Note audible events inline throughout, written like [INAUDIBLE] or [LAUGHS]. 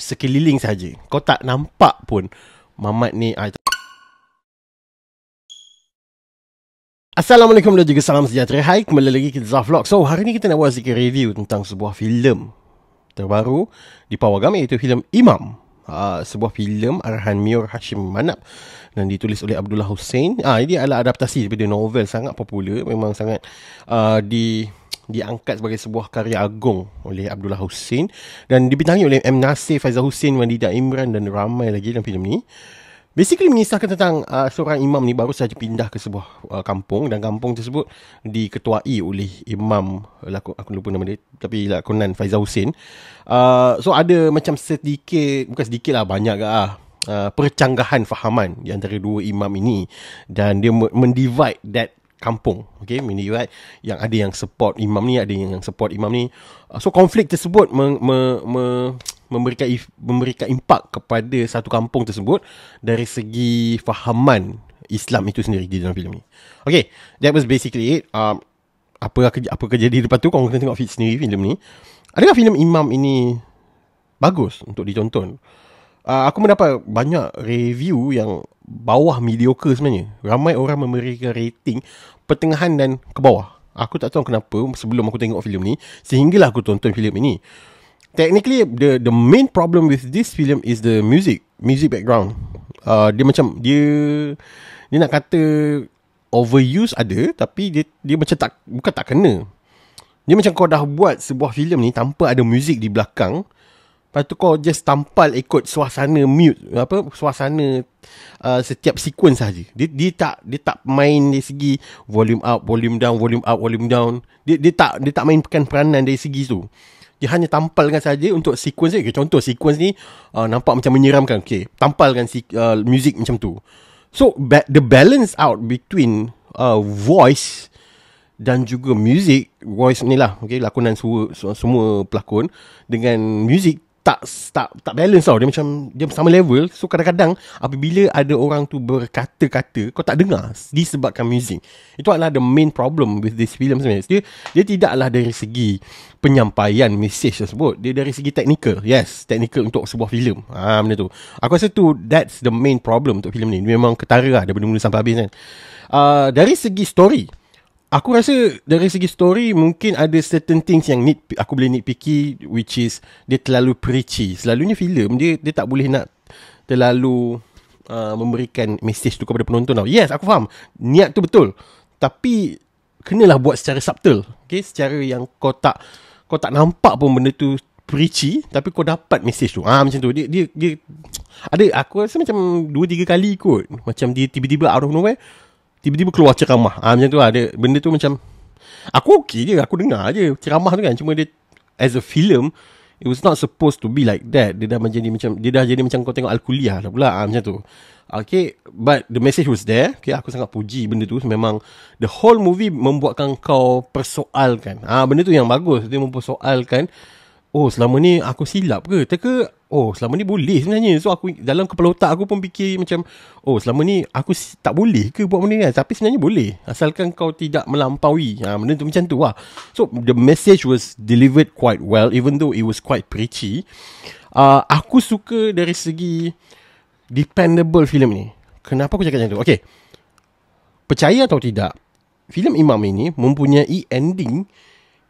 sekeliling saja. Kau tak nampak pun mamat ni ah, Assalamualaikum dan juga salam sejahtera. Hai, kembali lagi ke Zaf Vlog. So, hari ni kita nak buat sikit review tentang sebuah filem terbaru di Pawagam iaitu filem Imam. Ah, sebuah filem arahan Mir Hashim Manap dan ditulis oleh Abdullah Hussein. Ah ha, ini adalah adaptasi daripada novel sangat popular memang sangat uh, di diangkat sebagai sebuah karya agung oleh Abdullah Hussein dan dibintangi oleh M Nasir Faizal Hussein, Wanida Imran dan ramai lagi dalam filem ni. Basically mengisahkan tentang uh, seorang imam ni baru saja pindah ke sebuah uh, kampung dan kampung tersebut diketuai oleh imam lah, aku, aku lupa nama dia tapi lakonan Faizal Hussein. Uh, so ada macam sedikit bukan sedikit lah banyak ke ah Uh, percanggahan fahaman di antara dua imam ini dan dia mendivide that kampung okay mendivide yang ada yang support imam ni ada yang support imam ni uh, so konflik tersebut me, me, me, memberikan memberikan impak kepada satu kampung tersebut dari segi fahaman Islam itu sendiri di dalam filem ni okay that was basically it um, apa apa kejadi lepas tu kau kena tengok fit sendiri filem ni adakah filem imam ini bagus untuk ditonton uh, aku mendapat banyak review yang bawah mediocre sebenarnya. Ramai orang memberikan rating pertengahan dan ke bawah. Aku tak tahu kenapa sebelum aku tengok filem ni sehinggalah aku tonton filem ini. Technically the the main problem with this film is the music, music background. Uh, dia macam dia dia nak kata overuse ada tapi dia dia macam tak bukan tak kena. Dia macam kau dah buat sebuah filem ni tanpa ada music di belakang, Lepas tu kau just tampal ikut suasana mute apa suasana uh, setiap sequence saja. Dia dia tak dia tak main dari segi volume up, volume down, volume up, volume down. Dia dia tak dia tak mainkan peranan dari segi tu. Dia hanya tampalkan saja untuk sequence dia. Okay, contoh sequence ni uh, nampak macam menyeramkan. Okey, tampalkan si, uh, music macam tu. So ba- the balance out between uh, voice dan juga music voice ni lah okay, lakonan su- semua pelakon dengan music tak tak tak balance tau dia macam dia sama level so kadang-kadang apabila ada orang tu berkata-kata kau tak dengar disebabkan music itu adalah the main problem with this film sebenarnya dia dia tidaklah dari segi penyampaian message tersebut dia dari segi teknikal. yes teknikal untuk sebuah filem ha benda tu aku rasa tu that's the main problem untuk filem ni memang ketara lah daripada mula sampai habis kan uh, dari segi story Aku rasa dari segi story mungkin ada certain things yang need aku boleh nitpicky which is dia terlalu preachy. Selalunya filem dia dia tak boleh nak terlalu uh, memberikan message tu kepada penonton tau. Yes, aku faham. Niat tu betul. Tapi kenalah buat secara subtle. Okay, secara yang kau tak kau tak nampak pun benda tu preachy tapi kau dapat message tu. Ah macam tu. Dia dia dia ada aku rasa macam 2 3 kali kot. Macam dia tiba-tiba out of nowhere tiba-tiba keluar ceramah. Ah ha, macam tu lah. Dia, benda tu macam aku okey je, aku dengar je ceramah tu kan. Cuma dia as a film it was not supposed to be like that. Dia dah menjadi macam dia dah jadi macam kau tengok al-kuliah lah pula. ha, macam tu. Okay, but the message was there. Okay, aku sangat puji benda tu. Memang the whole movie membuatkan kau persoalkan. Ah, ha, benda tu yang bagus. Dia mempersoalkan. Uh, Oh selama ni aku silap ke? Teka Oh selama ni boleh sebenarnya So aku dalam kepala otak aku pun fikir macam Oh selama ni aku tak boleh ke buat benda ni kan? Tapi sebenarnya boleh Asalkan kau tidak melampaui ha, Benda tu macam tu lah So the message was delivered quite well Even though it was quite preachy uh, Aku suka dari segi Dependable filem ni Kenapa aku cakap macam tu? Okay Percaya atau tidak filem Imam ini mempunyai ending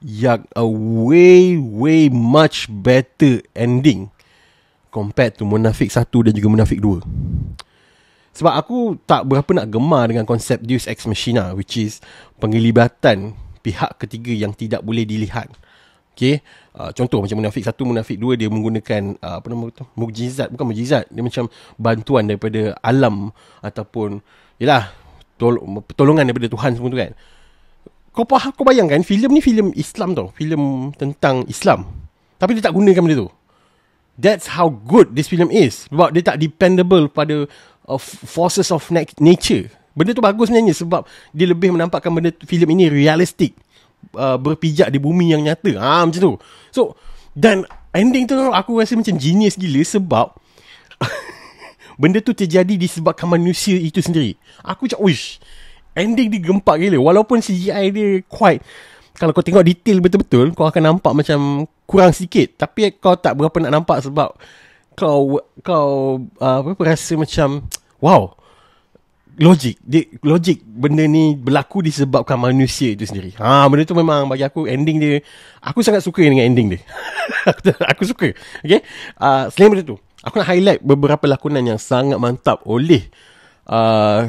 yang a way way much better ending compared to Munafik 1 dan juga Munafik 2. Sebab aku tak berapa nak gemar dengan konsep Deus Ex Machina which is penglibatan pihak ketiga yang tidak boleh dilihat. Okay. Uh, contoh macam Munafik 1, Munafik 2 dia menggunakan uh, apa nama tu? Mujizat. Bukan mujizat. Dia macam bantuan daripada alam ataupun yelah tol- tolongan daripada Tuhan semua tu kan kau faham kau bayangkan filem ni filem Islam tau filem tentang Islam tapi dia tak gunakan benda tu that's how good this film is sebab dia tak dependable pada uh, forces of nature benda tu bagus sebenarnya sebab dia lebih menampakkan benda filem ini realistik uh, berpijak di bumi yang nyata ha macam tu so dan ending tu aku rasa macam genius gila sebab [LAUGHS] benda tu terjadi disebabkan manusia itu sendiri aku cak wish ending dia gempak gila walaupun CGI dia quite kalau kau tengok detail betul-betul kau akan nampak macam kurang sikit tapi kau tak berapa nak nampak sebab kau kau uh, apa rasa macam wow logik dia logik benda ni berlaku disebabkan manusia itu sendiri ha benda tu memang bagi aku ending dia aku sangat suka dengan ending dia [LAUGHS] aku suka Okay, uh, selain benda tu aku nak highlight beberapa lakonan yang sangat mantap oleh uh,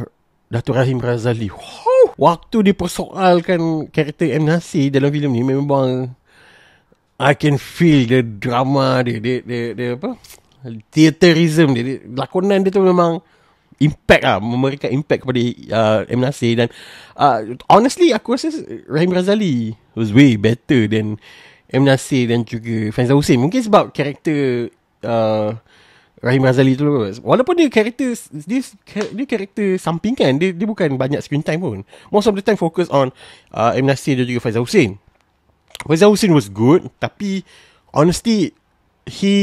Dato' Rahim Razali. Wow. Waktu dipersoalkan karakter M. Nasi dalam filem ni memang I can feel the drama dia. Dia, dia, dia apa? Theaterism dia, dia. Lakonan dia tu memang impact lah. Memberikan impact kepada uh, M. Nasir. Dan uh, honestly aku rasa Rahim Razali was way better than M. Nasi dan juga Fanzah Hussein. Mungkin sebab karakter... Uh, Rahim Razali tu lah. Walaupun dia karakter dia, dia karakter sampingkan, dia, dia bukan banyak screen time pun Most of the time focus on uh, M. Nasir dan juga Faizal Hussein Faizal Hussein was good Tapi Honestly He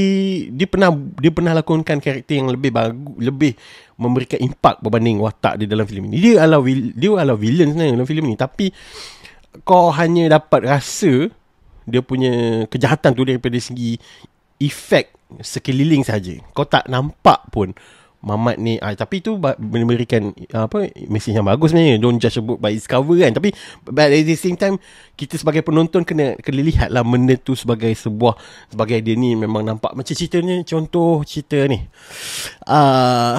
Dia pernah Dia pernah lakonkan karakter yang lebih bagus Lebih Memberikan impak berbanding watak dia dalam filem ini. Dia adalah Dia ala villain sebenarnya dalam filem ini. Tapi Kau hanya dapat rasa Dia punya Kejahatan tu daripada segi Efek sekeliling saja. Kau tak nampak pun Mamat ni ah, Tapi tu memberikan apa Mesej yang bagus ni. Don't judge about by its kan Tapi But at the same time Kita sebagai penonton Kena, kena lihat lah Benda tu sebagai sebuah Sebagai dia ni Memang nampak Macam ceritanya Contoh cerita ni uh, ah,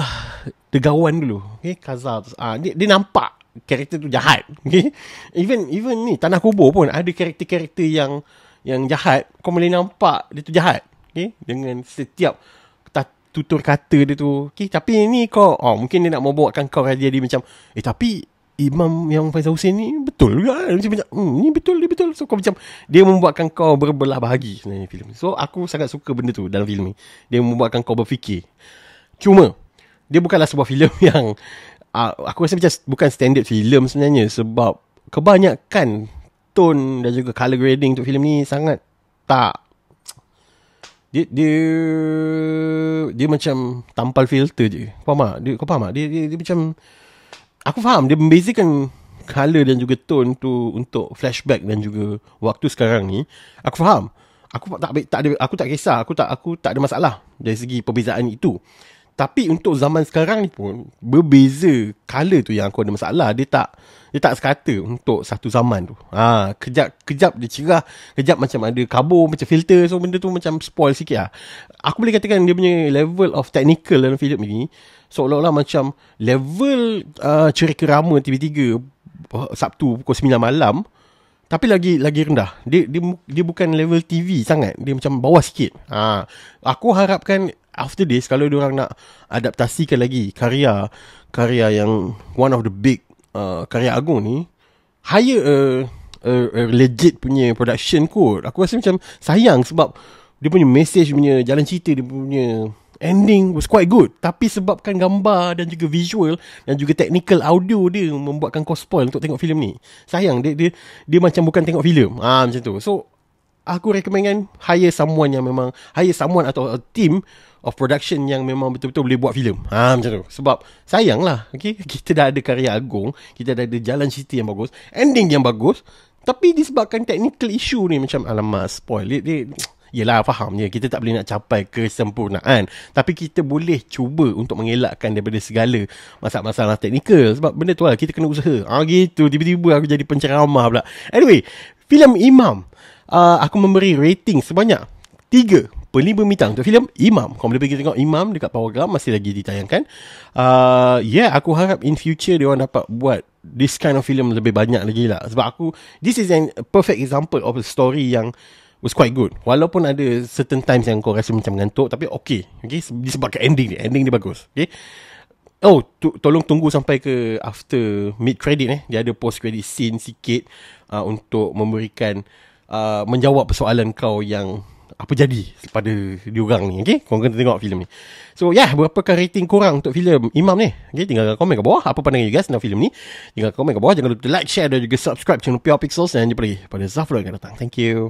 The dulu Okay Kazar uh, ah, dia, dia nampak Karakter tu jahat Okay Even even ni Tanah Kubur pun Ada karakter-karakter yang Yang jahat Kau boleh nampak Dia tu jahat okay? dengan setiap tutur kata dia tu okay? tapi ni kau oh, mungkin dia nak mau buatkan kau jadi macam eh tapi Imam yang Faisal Hussein ni betul juga kan? Macam macam, hmm, ni betul, dia betul. So, kau macam, dia membuatkan kau berbelah bahagi sebenarnya filem. So, aku sangat suka benda tu dalam filem ni. Dia membuatkan kau berfikir. Cuma, dia bukanlah sebuah filem [LAUGHS] yang, uh, aku rasa macam bukan standard filem sebenarnya. Sebab, kebanyakan tone dan juga colour grading untuk filem ni sangat tak dia dia dia macam tampal filter je. Faham tak? Dia kau faham tak? Dia, dia dia macam aku faham dia membezakan color dan juga tone tu untuk flashback dan juga waktu sekarang ni. Aku faham. Aku tak tak ada aku tak kisah, aku tak aku tak ada masalah dari segi perbezaan itu. Tapi untuk zaman sekarang ni pun Berbeza Color tu yang aku ada masalah Dia tak Dia tak sekata Untuk satu zaman tu ha, Kejap Kejap dia cerah Kejap macam ada kabur Macam filter So benda tu macam spoil sikit lah Aku boleh katakan Dia punya level of technical Dalam filter ni seolah lah macam Level uh, Ceri kerama TV3 uh, Sabtu pukul 9 malam tapi lagi lagi rendah. Dia dia dia bukan level TV sangat. Dia macam bawah sikit. Ha. Aku harapkan after this kalau dia orang nak adaptasikan lagi karya karya yang one of the big uh, karya agung ni hire a, a, a legit punya production kot aku rasa macam sayang sebab dia punya message punya jalan cerita dia punya ending was quite good tapi sebabkan gambar dan juga visual dan juga technical audio dia membuatkan kau spoil untuk tengok filem ni sayang dia dia dia macam bukan tengok filem ah macam tu so aku recommendkan hire someone yang memang hire someone atau a team of production yang memang betul-betul boleh buat filem. Ha macam tu. Sebab lah, okay? [LAUGHS] kita dah ada karya agung, kita dah ada jalan cerita yang bagus, ending yang bagus, tapi disebabkan technical issue ni macam alamak spoil it, it [TSK] Yelah faham je Kita tak boleh nak capai kesempurnaan Tapi kita boleh cuba untuk mengelakkan daripada segala Masalah-masalah teknikal Sebab benda tu lah kita kena usaha Ah ha, gitu tiba-tiba aku jadi penceramah pula Anyway Filem Imam uh, aku memberi rating sebanyak 3 pelibu bintang untuk filem Imam. Kau boleh pergi tengok Imam dekat Powergram masih lagi ditayangkan. Uh, yeah, aku harap in future dia orang dapat buat this kind of film lebih banyak lagi lah. Sebab aku, this is a perfect example of a story yang was quite good. Walaupun ada certain times yang kau rasa macam mengantuk, tapi okay. Okay, disebabkan ending ni. Ending ni bagus. Okay. Oh, to- tolong tunggu sampai ke after mid-credit eh. Dia ada post-credit scene sikit uh, untuk memberikan Uh, menjawab persoalan kau yang apa jadi pada diorang ni okey kau kena tengok filem ni so yeah berapakah rating korang untuk filem imam ni okey tinggal komen kat bawah apa pandangan you guys tentang filem ni Tinggal komen kat bawah jangan lupa like share dan juga subscribe channel pure pixels dan jumpa lagi pada Zafrul yang akan datang thank you